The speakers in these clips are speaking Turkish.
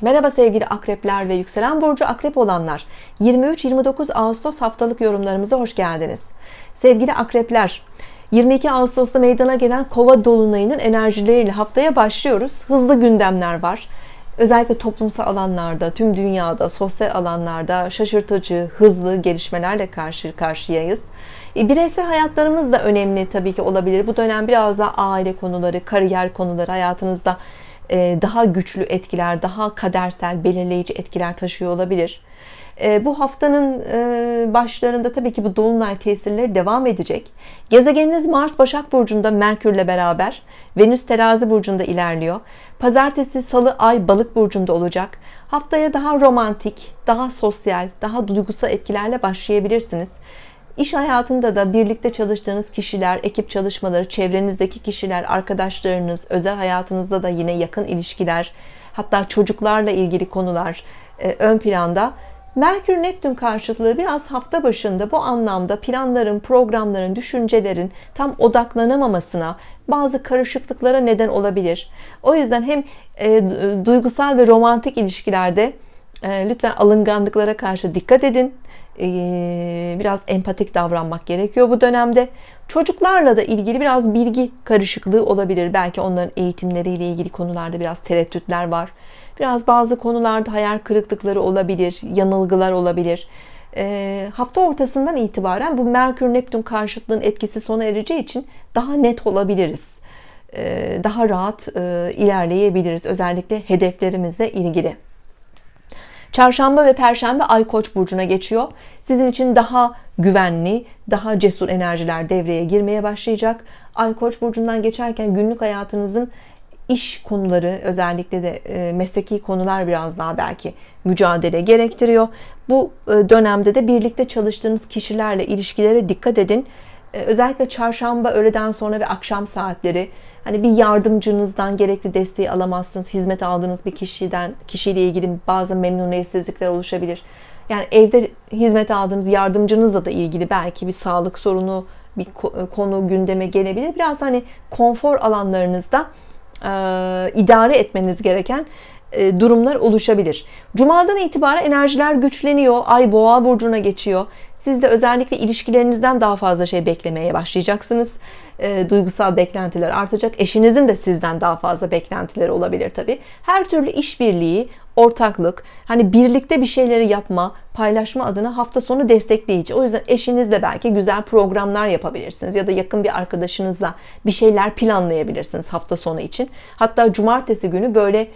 Merhaba sevgili akrepler ve yükselen burcu akrep olanlar. 23-29 Ağustos haftalık yorumlarımıza hoş geldiniz. Sevgili akrepler, 22 Ağustos'ta meydana gelen Kova dolunayının enerjileriyle haftaya başlıyoruz. Hızlı gündemler var. Özellikle toplumsal alanlarda, tüm dünyada, sosyal alanlarda şaşırtıcı, hızlı gelişmelerle karşı karşıyayız. E, bireysel hayatlarımız da önemli tabii ki olabilir. Bu dönem biraz daha aile konuları, kariyer konuları hayatınızda e, daha güçlü etkiler, daha kadersel, belirleyici etkiler taşıyor olabilir. E, bu haftanın e, başlarında tabii ki bu dolunay tesirleri devam edecek. Gezegeniniz Mars Başak Burcu'nda Merkür'le beraber, Venüs Terazi Burcu'nda ilerliyor. Pazartesi, Salı, Ay Balık Burcu'nda olacak. Haftaya daha romantik, daha sosyal, daha duygusal etkilerle başlayabilirsiniz. İş hayatında da birlikte çalıştığınız kişiler, ekip çalışmaları, çevrenizdeki kişiler, arkadaşlarınız, özel hayatınızda da yine yakın ilişkiler, hatta çocuklarla ilgili konular e, ön planda. Merkür Neptün karşıtlığı biraz hafta başında bu anlamda planların, programların, düşüncelerin tam odaklanamamasına, bazı karışıklıklara neden olabilir. O yüzden hem e, duygusal ve romantik ilişkilerde e, lütfen alınganlıklara karşı dikkat edin. Ee, biraz empatik davranmak gerekiyor bu dönemde. Çocuklarla da ilgili biraz bilgi karışıklığı olabilir. Belki onların eğitimleriyle ilgili konularda biraz tereddütler var. Biraz bazı konularda hayal kırıklıkları olabilir, yanılgılar olabilir. E, hafta ortasından itibaren bu Merkür-Neptün karşıtlığın etkisi sona ereceği için daha net olabiliriz. E, daha rahat e, ilerleyebiliriz özellikle hedeflerimizle ilgili. Çarşamba ve Perşembe Ay Koç burcuna geçiyor. Sizin için daha güvenli, daha cesur enerjiler devreye girmeye başlayacak. Ay Koç burcundan geçerken günlük hayatınızın iş konuları özellikle de e, mesleki konular biraz daha belki mücadele gerektiriyor. Bu e, dönemde de birlikte çalıştığınız kişilerle ilişkilere dikkat edin. Ee, özellikle çarşamba öğleden sonra ve akşam saatleri hani bir yardımcınızdan gerekli desteği alamazsınız. Hizmet aldığınız bir kişiden kişiyle ilgili bazı memnuniyetsizlikler oluşabilir. Yani evde hizmet aldığınız yardımcınızla da ilgili belki bir sağlık sorunu, bir e, konu gündeme gelebilir. Biraz hani konfor alanlarınızda e, idare etmeniz gereken e, durumlar oluşabilir. Cuma'dan itibaren enerjiler güçleniyor. Ay boğa burcuna geçiyor. Siz de özellikle ilişkilerinizden daha fazla şey beklemeye başlayacaksınız. E, duygusal beklentiler artacak. Eşinizin de sizden daha fazla beklentileri olabilir tabii. Her türlü işbirliği, ortaklık, hani birlikte bir şeyleri yapma, paylaşma adına hafta sonu destekleyici. O yüzden eşinizle belki güzel programlar yapabilirsiniz ya da yakın bir arkadaşınızla bir şeyler planlayabilirsiniz hafta sonu için. Hatta cumartesi günü böyle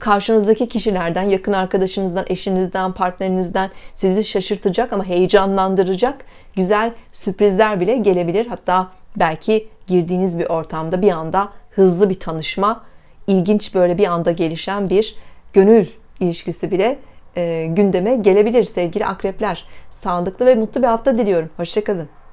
karşınızdaki kişilerden, yakın arkadaşınızdan, eşinizden, partnerinizden sizi şaşırtacak ama heyecanlandıracak güzel sürprizler bile gelebilir. Hatta belki girdiğiniz bir ortamda bir anda hızlı bir tanışma, ilginç böyle bir anda gelişen bir gönül ilişkisi bile e, gündeme gelebilir sevgili akrepler. Sağlıklı ve mutlu bir hafta diliyorum. Hoşçakalın.